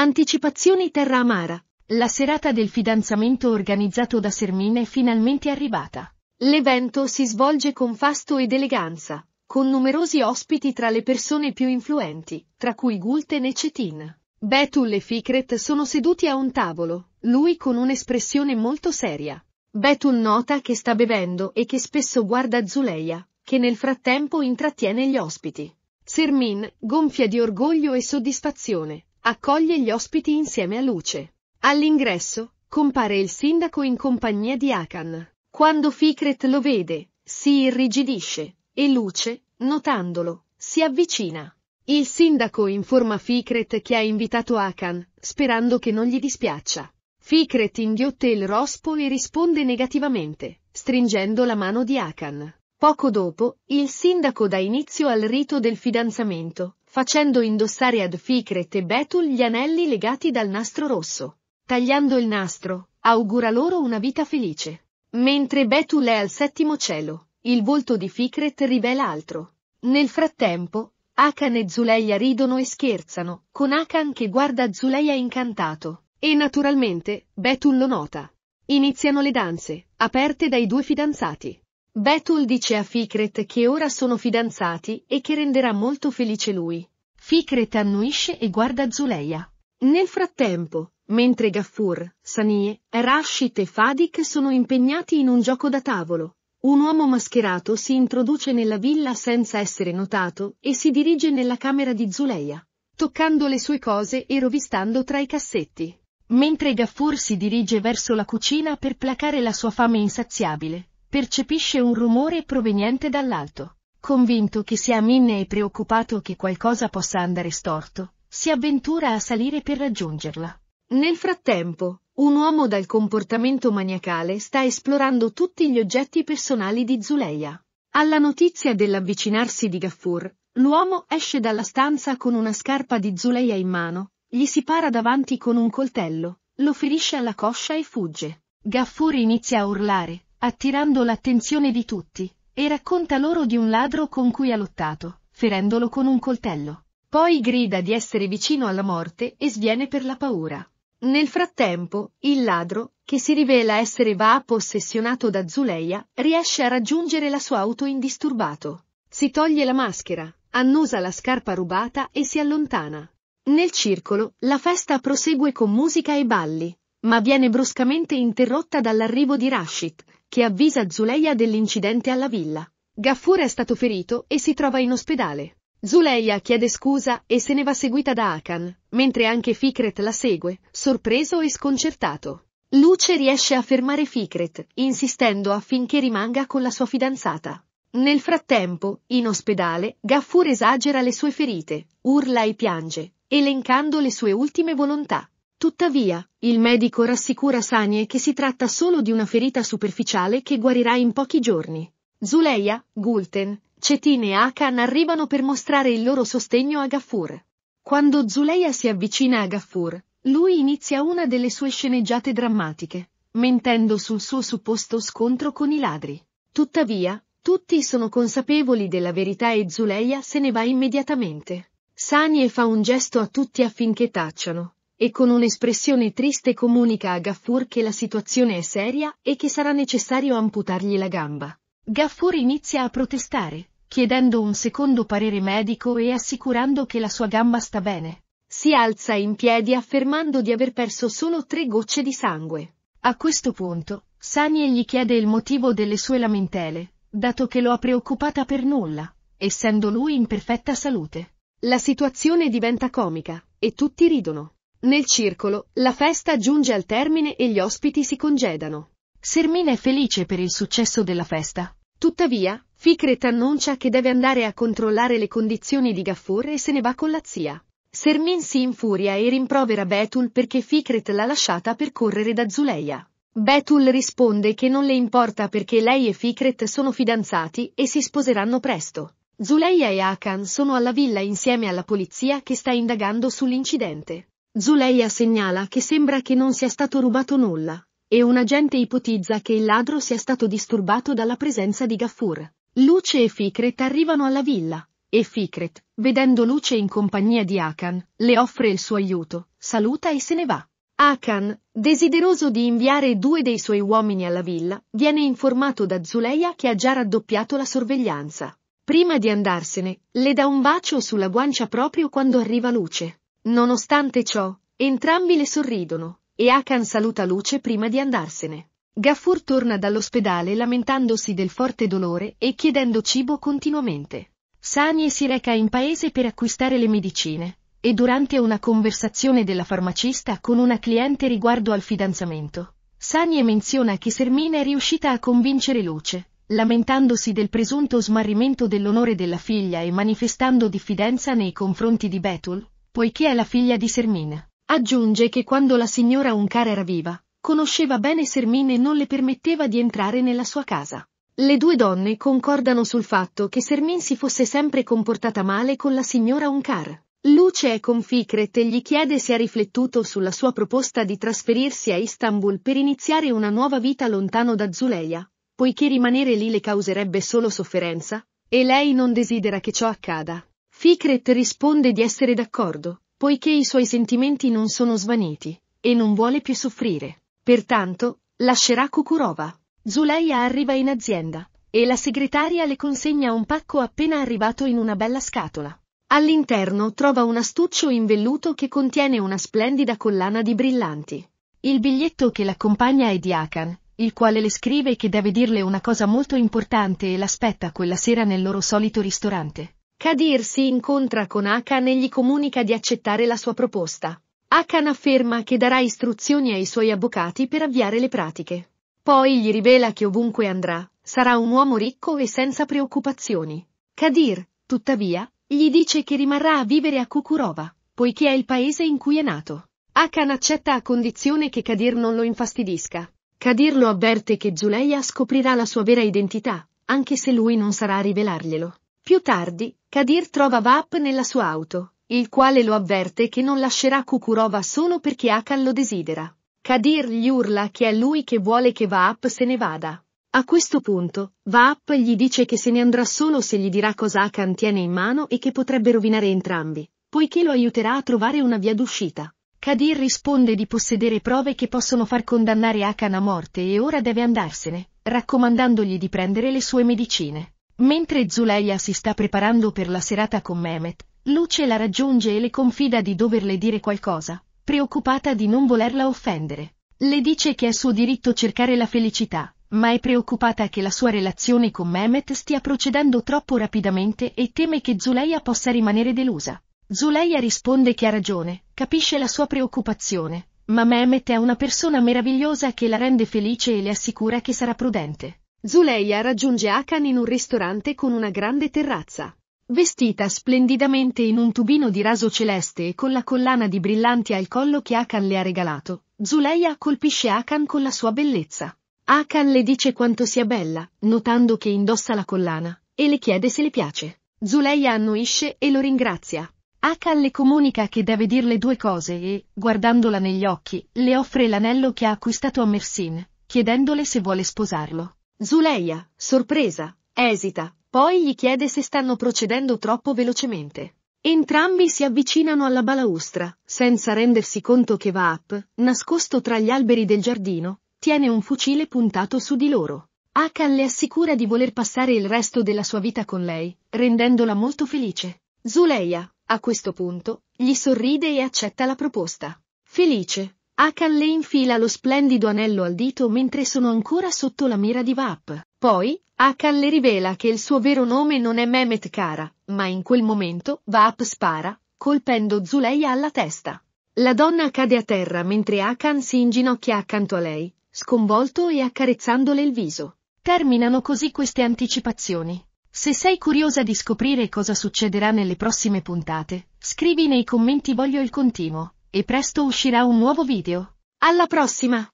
Anticipazioni Terra Amara. La serata del fidanzamento organizzato da Sermina è finalmente arrivata. L'evento si svolge con fasto ed eleganza, con numerosi ospiti tra le persone più influenti, tra cui Gulten e Cetin. Betul e Fikret sono seduti a un tavolo, lui con un'espressione molto seria. Betul nota che sta bevendo e che spesso guarda Zuleia, che nel frattempo intrattiene gli ospiti. Sermin gonfia di orgoglio e soddisfazione, accoglie gli ospiti insieme a Luce. All'ingresso, compare il sindaco in compagnia di Akan. Quando Fikret lo vede, si irrigidisce, e Luce, notandolo, si avvicina. Il sindaco informa Fikret che ha invitato Akan, sperando che non gli dispiaccia. Fikret inghiotte il rospo e risponde negativamente, stringendo la mano di Akan. Poco dopo, il sindaco dà inizio al rito del fidanzamento, facendo indossare ad Fikret e Betul gli anelli legati dal nastro rosso. Tagliando il nastro, augura loro una vita felice. Mentre Betul è al settimo cielo, il volto di Fikret rivela altro. Nel frattempo, Akan e Zuleia ridono e scherzano, con Akan che guarda Zuleia incantato. E naturalmente, Betul lo nota. Iniziano le danze, aperte dai due fidanzati. Betul dice a Fikret che ora sono fidanzati e che renderà molto felice lui. Fikret annuisce e guarda Zuleia. Nel frattempo, mentre Gaffur, Sanie, Rashid e Fadik sono impegnati in un gioco da tavolo, un uomo mascherato si introduce nella villa senza essere notato e si dirige nella camera di Zuleia, toccando le sue cose e rovistando tra i cassetti. Mentre Gaffur si dirige verso la cucina per placare la sua fame insaziabile, Percepisce un rumore proveniente dall'alto. Convinto che sia Minne e preoccupato che qualcosa possa andare storto, si avventura a salire per raggiungerla. Nel frattempo, un uomo dal comportamento maniacale sta esplorando tutti gli oggetti personali di Zuleia. Alla notizia dell'avvicinarsi di Gaffur, l'uomo esce dalla stanza con una scarpa di Zuleia in mano, gli si para davanti con un coltello, lo ferisce alla coscia e fugge. Gaffur inizia a urlare, attirando l'attenzione di tutti, e racconta loro di un ladro con cui ha lottato, ferendolo con un coltello. Poi grida di essere vicino alla morte e sviene per la paura. Nel frattempo, il ladro, che si rivela essere Vaap ossessionato da Zuleia, riesce a raggiungere la sua auto indisturbato. Si toglie la maschera, annusa la scarpa rubata e si allontana. Nel circolo, la festa prosegue con musica e balli, ma viene bruscamente interrotta dall'arrivo di Rashid, che avvisa Zuleia dell'incidente alla villa. Gaffur è stato ferito e si trova in ospedale. Zuleia chiede scusa e se ne va seguita da Akan, mentre anche Fikret la segue, sorpreso e sconcertato. Luce riesce a fermare Fikret, insistendo affinché rimanga con la sua fidanzata. Nel frattempo, in ospedale, Gaffur esagera le sue ferite, urla e piange, elencando le sue ultime volontà. Tuttavia, il medico rassicura Sanie che si tratta solo di una ferita superficiale che guarirà in pochi giorni. Zuleia, Gulten, Cetin e Akan arrivano per mostrare il loro sostegno a Gaffur. Quando Zuleia si avvicina a Gaffur, lui inizia una delle sue sceneggiate drammatiche, mentendo sul suo supposto scontro con i ladri. Tuttavia, tutti sono consapevoli della verità e Zuleia se ne va immediatamente. Sanie fa un gesto a tutti affinché tacciano, e con un'espressione triste comunica a Gaffur che la situazione è seria e che sarà necessario amputargli la gamba. Gaffur inizia a protestare, chiedendo un secondo parere medico e assicurando che la sua gamba sta bene. Si alza in piedi affermando di aver perso solo tre gocce di sangue. A questo punto, Sanie gli chiede il motivo delle sue lamentele, dato che lo ha preoccupata per nulla, essendo lui in perfetta salute. La situazione diventa comica, e tutti ridono. Nel circolo, la festa giunge al termine e gli ospiti si congedano. Sermina è felice per il successo della festa. Tuttavia, Ficret annuncia che deve andare a controllare le condizioni di Gaffur e se ne va con la zia. Sermin si infuria e rimprovera Betul perché Ficret l'ha lasciata per correre da Zuleia. Betul risponde che non le importa perché lei e Ficret sono fidanzati e si sposeranno presto. Zuleia e Akan sono alla villa insieme alla polizia che sta indagando sull'incidente. Zuleia segnala che sembra che non sia stato rubato nulla, e un agente ipotizza che il ladro sia stato disturbato dalla presenza di Gaffur. Luce e Fikret arrivano alla villa, e Fikret, vedendo Luce in compagnia di Akan, le offre il suo aiuto, saluta e se ne va. Akan, desideroso di inviare due dei suoi uomini alla villa, viene informato da Zuleia che ha già raddoppiato la sorveglianza. Prima di andarsene, le dà un bacio sulla guancia proprio quando arriva Luce. Nonostante ciò, entrambi le sorridono, e Akan saluta Luce prima di andarsene. Gaffur torna dall'ospedale lamentandosi del forte dolore e chiedendo cibo continuamente. Sanie si reca in paese per acquistare le medicine, e durante una conversazione della farmacista con una cliente riguardo al fidanzamento, Sanie menziona che Sermina è riuscita a convincere Luce, lamentandosi del presunto smarrimento dell'onore della figlia e manifestando diffidenza nei confronti di Betul, poiché è la figlia di Sermin. Aggiunge che quando la signora Uncar era viva, conosceva bene Sermin e non le permetteva di entrare nella sua casa. Le due donne concordano sul fatto che Sermin si fosse sempre comportata male con la signora Uncar. Luce è con Fikret e gli chiede se ha riflettuto sulla sua proposta di trasferirsi a Istanbul per iniziare una nuova vita lontano da Zuleia, poiché rimanere lì le causerebbe solo sofferenza, e lei non desidera che ciò accada. Ficret risponde di essere d'accordo, poiché i suoi sentimenti non sono svaniti, e non vuole più soffrire. Pertanto, lascerà Kukurova. Zuleia arriva in azienda, e la segretaria le consegna un pacco appena arrivato in una bella scatola. All'interno trova un astuccio in velluto che contiene una splendida collana di brillanti. Il biglietto che l'accompagna è di Akan, il quale le scrive che deve dirle una cosa molto importante e l'aspetta quella sera nel loro solito ristorante. Kadir si incontra con Akan e gli comunica di accettare la sua proposta. Akan afferma che darà istruzioni ai suoi avvocati per avviare le pratiche. Poi gli rivela che ovunque andrà, sarà un uomo ricco e senza preoccupazioni. Kadir, tuttavia, gli dice che rimarrà a vivere a Kukurova, poiché è il paese in cui è nato. Akan accetta a condizione che Kadir non lo infastidisca. Kadir lo avverte che Zuleya scoprirà la sua vera identità, anche se lui non sarà a rivelarglielo. Più tardi, Kadir trova Vap nella sua auto, il quale lo avverte che non lascerà Kukurova solo perché Akan lo desidera. Kadir gli urla che è lui che vuole che Vap se ne vada. A questo punto, Vap gli dice che se ne andrà solo se gli dirà cosa Akan tiene in mano e che potrebbe rovinare entrambi, poiché lo aiuterà a trovare una via d'uscita. Kadir risponde di possedere prove che possono far condannare Akan a morte e ora deve andarsene, raccomandandogli di prendere le sue medicine. Mentre Zuleia si sta preparando per la serata con Mehmet, Luce la raggiunge e le confida di doverle dire qualcosa, preoccupata di non volerla offendere. Le dice che è suo diritto cercare la felicità, ma è preoccupata che la sua relazione con Mehmet stia procedendo troppo rapidamente e teme che Zuleia possa rimanere delusa. Zuleia risponde che ha ragione, capisce la sua preoccupazione, ma Mehmet è una persona meravigliosa che la rende felice e le assicura che sarà prudente. Zuleia raggiunge Akan in un ristorante con una grande terrazza. Vestita splendidamente in un tubino di raso celeste e con la collana di brillanti al collo che Akan le ha regalato, Zuleia colpisce Akan con la sua bellezza. Akan le dice quanto sia bella, notando che indossa la collana, e le chiede se le piace. Zuleia annuisce e lo ringrazia. Akan le comunica che deve dirle due cose e, guardandola negli occhi, le offre l'anello che ha acquistato a Mersin, chiedendole se vuole sposarlo. Zuleia, sorpresa, esita, poi gli chiede se stanno procedendo troppo velocemente. Entrambi si avvicinano alla balaustra, senza rendersi conto che Vaap, nascosto tra gli alberi del giardino, tiene un fucile puntato su di loro. Akan le assicura di voler passare il resto della sua vita con lei, rendendola molto felice. Zuleia, a questo punto, gli sorride e accetta la proposta. Felice, Akan le infila lo splendido anello al dito mentre sono ancora sotto la mira di Vap. Poi, Akan le rivela che il suo vero nome non è Mehmet Kara, ma in quel momento Vap spara, colpendo Zuleia alla testa. La donna cade a terra mentre Akan si inginocchia accanto a lei, sconvolto e accarezzandole il viso. Terminano così queste anticipazioni. Se sei curiosa di scoprire cosa succederà nelle prossime puntate, scrivi nei commenti voglio il continuo e presto uscirà un nuovo video. Alla prossima!